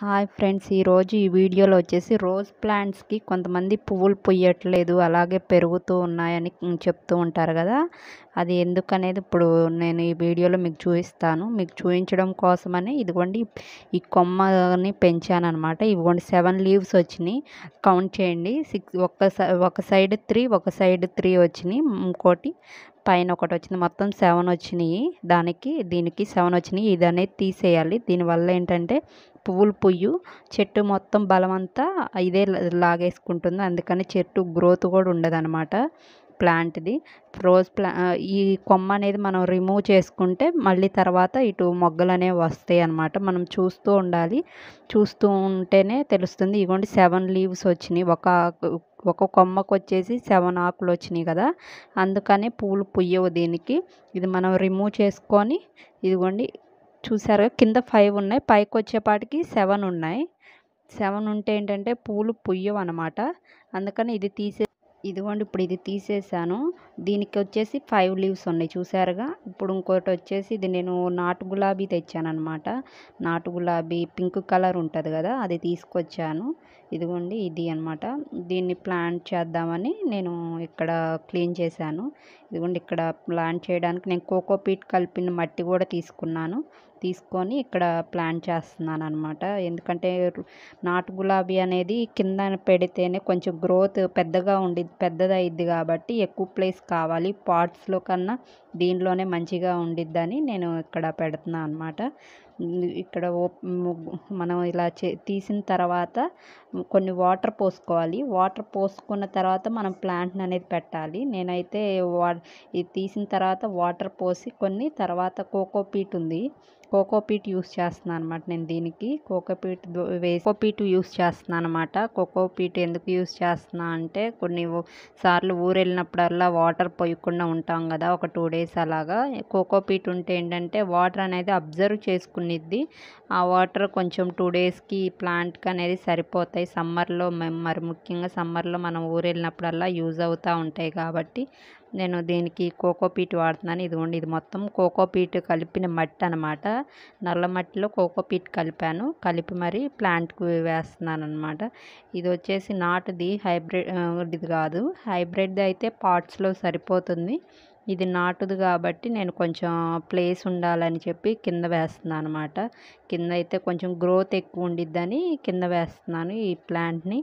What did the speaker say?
hi friends ఈరోజు ఈ వీడియోలో వచ్చేసి రోజ్ ప్లాంట్స్కి కొంతమంది పువ్వులు పొయ్యట్లేదు అలాగే పెరుగుతూ ఉన్నాయని చెప్తూ ఉంటారు కదా అది ఎందుకనేది ఇప్పుడు నేను ఈ వీడియోలో మీకు చూపిస్తాను మీకు చూపించడం కోసమని ఇదిగోండి ఈ కొమ్మని పెంచాను అనమాట ఇదిగోండి సెవెన్ లీవ్స్ వచ్చినాయి కౌంట్ చేయండి సిక్స్ ఒక ఒక సైడ్ త్రీ ఒక సైడ్ త్రీ వచ్చినాయి ఇంకోటి పైన ఒకటి వచ్చింది మొత్తం సెవెన్ వచ్చినాయి దానికి దీనికి సెవెన్ వచ్చినాయి ఇది అనేది తీసేయాలి దీనివల్ల ఏంటంటే పువ్వులు పుయ్యు చెట్టు మొత్తం బలమంతా ఇదే లాగేసుకుంటుంది అందుకని చెట్టు గ్రోత్ కూడా ఉండదు ప్లాంట్ది రోజ్ ప్లా ఈ కొమ్మ అనేది మనం రిమూవ్ చేసుకుంటే మళ్ళీ తర్వాత ఇటు మొగ్గలు అనేవి వస్తాయి అన్నమాట మనం చూస్తూ ఉండాలి చూస్తూ ఉంటేనే తెలుస్తుంది ఇదిగోండి సెవెన్ లీవ్స్ వచ్చినాయి ఒక ఒక కొమ్మకు వచ్చేసి సెవెన్ ఆకులు వచ్చినాయి కదా అందుకనే పూలు పుయ్యవు దీనికి ఇది మనం రిమూవ్ చేసుకొని ఇదిగోండి చూసారు కింద ఫైవ్ ఉన్నాయి పైకి వచ్చేపాటికి సెవెన్ ఉన్నాయి సెవెన్ ఉంటే ఏంటంటే పూలు పుయ్యవు అనమాట అందుకని ఇది తీసే ఇదిగోండి ఇప్పుడు ఇది తీసేసాను దీనికి వచ్చేసి ఫైవ్ లీవ్స్ ఉన్నాయి చూసారుగా ఇప్పుడు ఇంకోటి వచ్చేసి ఇది నేను నాటు గులాబీ తెచ్చానమాట నాటు గులాబీ పింక్ కలర్ ఉంటుంది కదా అది తీసుకొచ్చాను ఇదిగోండి ఇది అనమాట దీన్ని ప్లాంట్ చేద్దామని నేను ఇక్కడ క్లీన్ చేశాను ఇదిగోండి ఇక్కడ ప్లాంట్ చేయడానికి నేను కోకోపీట్ కలిపిన మట్టి కూడా తీసుకున్నాను తీసుకొని ఇక్కడ ప్లాంట్ చేస్తున్నాను అనమాట ఎందుకంటే నాటు గులాబీ అనేది కింద పెడితేనే కొంచెం గ్రోత్ పెద్దగా ఉండి పెద్దదైద్ది కాబట్టి ఎక్కువ ప్లేస్ కావాలి పాట్స్లో కన్నా దీనిలోనే మంచిగా ఉండిద్దని నేను ఇక్కడ పెడుతున్నాను అనమాట ఇక్కడ మనం ఇలా చే తీసిన తర్వాత కొన్ని వాటర్ పోసుకోవాలి వాటర్ పోసుకున్న తర్వాత మనం ప్లాంట్ని అనేది పెట్టాలి నేనైతే వా ఇది తీసిన తర్వాత వాటర్ పోసి కొన్ని తర్వాత కోకోపీట్ ఉంది కోకోపీట్ యూస్ చేస్తున్నాను అనమాట నేను దీనికి కోకోపీట్ పీట్ యూస్ చేస్తున్నాను అనమాట కోకోపీట్ ఎందుకు యూస్ చేస్తున్నా అంటే కొన్ని సార్లు ఊరు వెళ్ళినప్పుడల్లా వాటర్ పోయకుండా ఉంటాం కదా ఒక టూ డేస్ అలాగా కోకోపీట్ ఉంటే ఏంటంటే వాటర్ అనేది అబ్జర్వ్ చేసుకునే ఉన్నిద్ది ఆ వాటర్ కొంచెం టూ డేస్కి ప్లాంట్కి అనేది సరిపోతాయి సమ్మర్లో మేము మరి ముఖ్యంగా సమ్మర్లో మనం ఊరు వెళ్ళినప్పుడల్లా యూజ్ అవుతూ ఉంటాయి కాబట్టి నేను దీనికి కోకోపీట్ వాడుతున్నాను ఇదిగోండి ఇది మొత్తం కోకోపీట్ కలిపిన మట్టి అనమాట నల్ల మట్టిలో కోకోపీట్ కలిపాను కలిపి మరి ప్లాంట్కి వేస్తున్నాను అనమాట ఇది వచ్చేసి నాటుది హైబ్రిడ్ ఇది కాదు హైబ్రిడ్ది అయితే పార్ట్స్లో సరిపోతుంది ఇది నాటుది కాబట్టి నేను కొంచెం ప్లేస్ ఉండాలని చెప్పి కింద వేస్తున్నాను అనమాట కింద అయితే కొంచెం గ్రోత్ ఎక్కువ ఉండిద్దని కింద వేస్తున్నాను ఈ ప్లాంట్ని